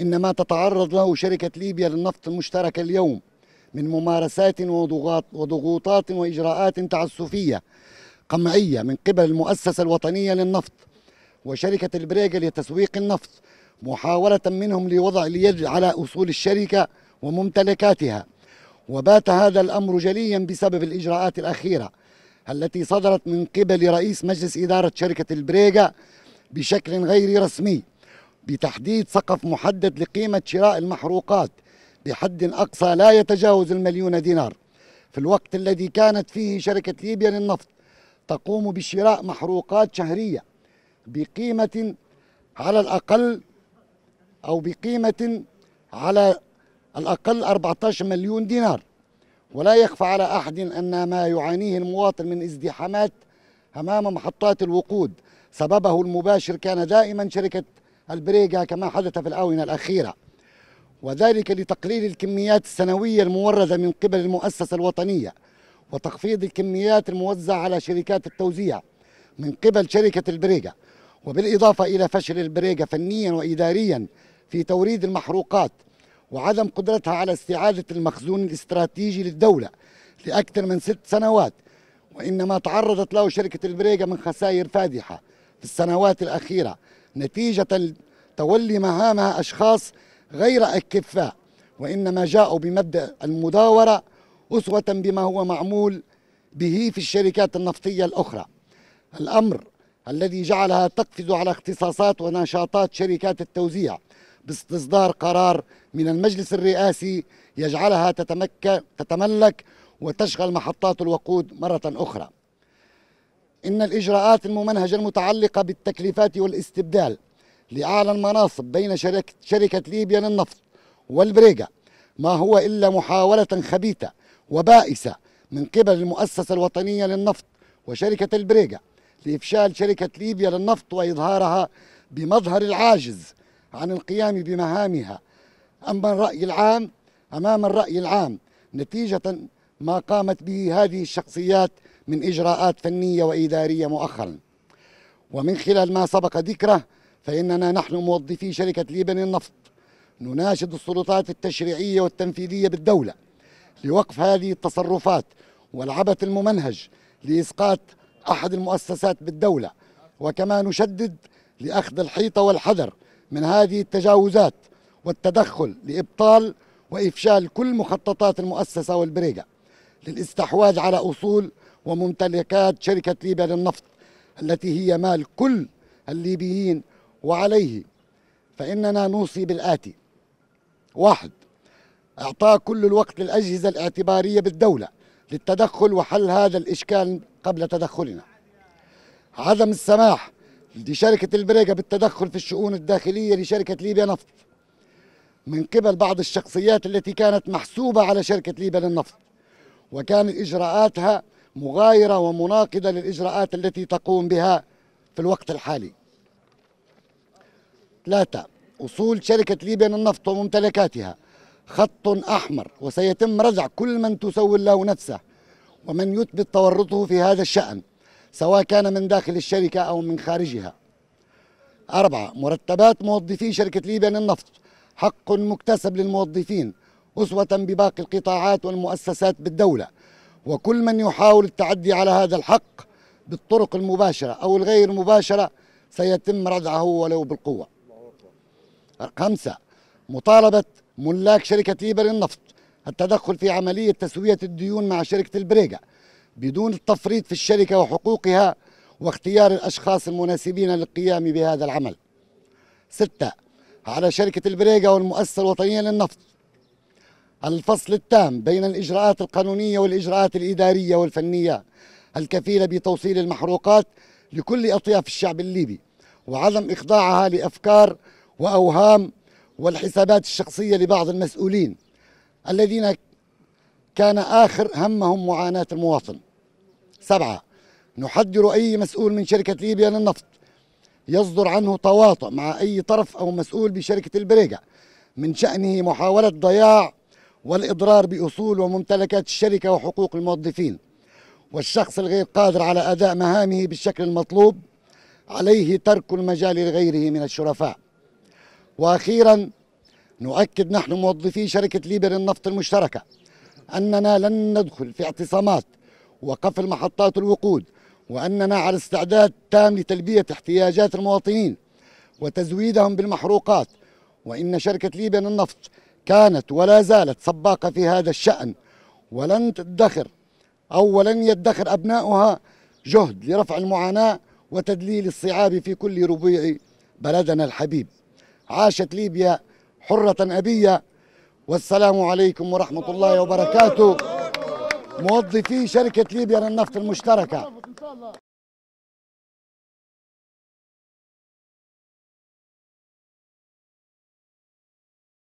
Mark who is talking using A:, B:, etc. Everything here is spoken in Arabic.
A: إنما تتعرض له شركة ليبيا للنفط المشترك اليوم من ممارسات وضغوطات وإجراءات تعسفية قمعية من قبل المؤسسة الوطنية للنفط وشركة البريغل لتسويق النفط محاولة منهم لوضع اليد على أصول الشركة وممتلكاتها وبات هذا الأمر جليا بسبب الإجراءات الأخيرة التي صدرت من قبل رئيس مجلس إدارة شركة البريغا بشكل غير رسمي بتحديد سقف محدد لقيمة شراء المحروقات بحد أقصى لا يتجاوز المليون دينار في الوقت الذي كانت فيه شركة ليبيا للنفط تقوم بشراء محروقات شهرية بقيمة على الأقل أو بقيمة على الأقل 14 مليون دينار ولا يخفى على أحد أن ما يعانيه المواطن من ازدحامات أمام محطات الوقود سببه المباشر كان دائما شركة البريقة كما حدث في الآونة الأخيرة وذلك لتقليل الكميات السنوية الموردة من قبل المؤسسة الوطنية وتخفيض الكميات الموزعة على شركات التوزيع من قبل شركة البريقة وبالإضافة إلى فشل البريقة فنيا وإداريا في توريد المحروقات وعدم قدرتها على استعادة المخزون الاستراتيجي للدولة لأكثر من ست سنوات وإنما تعرضت له شركة البريقة من خسائر فادحة في السنوات الأخيرة نتيجة تولي مهامها أشخاص غير أكفاء وإنما جاءوا بمبدأ المداورة أسوة بما هو معمول به في الشركات النفطية الأخرى الأمر الذي جعلها تقفز على اختصاصات ونشاطات شركات التوزيع باستصدار قرار من المجلس الرئاسي يجعلها تتمكن تتملك وتشغل محطات الوقود مرة أخرى إن الإجراءات الممنهجة المتعلقة بالتكليفات والاستبدال لأعلى المناصب بين شركة, شركة ليبيا للنفط والبريغا ما هو إلا محاولة خبيثة وبائسة من قبل المؤسسة الوطنية للنفط وشركة البريغا لإفشال شركة ليبيا للنفط وإظهارها بمظهر العاجز عن القيام بمهامها أما الرأي العام أمام الرأي العام نتيجة ما قامت به هذه الشخصيات من إجراءات فنية وإدارية مؤخرا ومن خلال ما سبق ذكره فإننا نحن موظفي شركة ليبن النفط نناشد السلطات التشريعية والتنفيذية بالدولة لوقف هذه التصرفات والعبث الممنهج لإسقاط أحد المؤسسات بالدولة وكما نشدد لأخذ الحيطة والحذر من هذه التجاوزات والتدخل لإبطال وإفشال كل مخططات المؤسسة والبريقة للاستحواذ على أصول وممتلكات شركة ليبيا للنفط التي هي مال كل الليبيين وعليه فإننا نوصي بالآتي واحد إعطاء كل الوقت للأجهزة الاعتبارية بالدولة للتدخل وحل هذا الإشكال قبل تدخلنا عدم السماح لشركة البريقة بالتدخل في الشؤون الداخلية لشركة ليبيا نفط من قبل بعض الشخصيات التي كانت محسوبة على شركة ليبيا للنفط وكانت إجراءاتها مغايرة ومناقضة للإجراءات التي تقوم بها في الوقت الحالي ثلاثة أصول شركة ليبيا النفط وممتلكاتها خط أحمر وسيتم رجع كل من تسول له نفسه ومن يثبت تورطه في هذا الشأن سواء كان من داخل الشركة أو من خارجها أربعة مرتبات موظفي شركة ليبيا النفط حق مكتسب للموظفين أسوة بباقي القطاعات والمؤسسات بالدولة وكل من يحاول التعدي على هذا الحق بالطرق المباشرة أو الغير مباشرة سيتم ردعه ولو بالقوة خمسة مطالبة ملاك شركة إيبر النفط التدخل في عملية تسوية الديون مع شركة البريقة بدون التفريط في الشركة وحقوقها واختيار الأشخاص المناسبين للقيام بهذا العمل ستة على شركة البريقة والمؤسسة الوطنية للنفط الفصل التام بين الإجراءات القانونية والإجراءات الإدارية والفنية الكفيلة بتوصيل المحروقات لكل أطياف الشعب الليبي وعدم إخضاعها لأفكار وأوهام والحسابات الشخصية لبعض المسؤولين الذين كان آخر همهم معاناة المواطن سبعة نحذر أي مسؤول من شركة ليبيا للنفط يصدر عنه تواطؤ مع أي طرف أو مسؤول بشركة البريقة من شأنه محاولة ضياع والإضرار بأصول وممتلكات الشركة وحقوق الموظفين والشخص الغير قادر على أداء مهامه بالشكل المطلوب عليه ترك المجال لغيره من الشرفاء وأخيرا نؤكد نحن موظفي شركة ليبر النفط المشتركة أننا لن ندخل في اعتصامات وقفل محطات الوقود وأننا على استعداد تام لتلبية احتياجات المواطنين وتزويدهم بالمحروقات وإن شركة ليبيا للنفط كانت ولا زالت سباقة في هذا الشأن ولن تدخر أو ولن يدخر أبناؤها جهد لرفع المعاناة وتدليل الصعاب في كل ربيع بلدنا الحبيب عاشت ليبيا حرة أبية والسلام عليكم ورحمة الله وبركاته موظفي شركة ليبيا للنفط المشتركة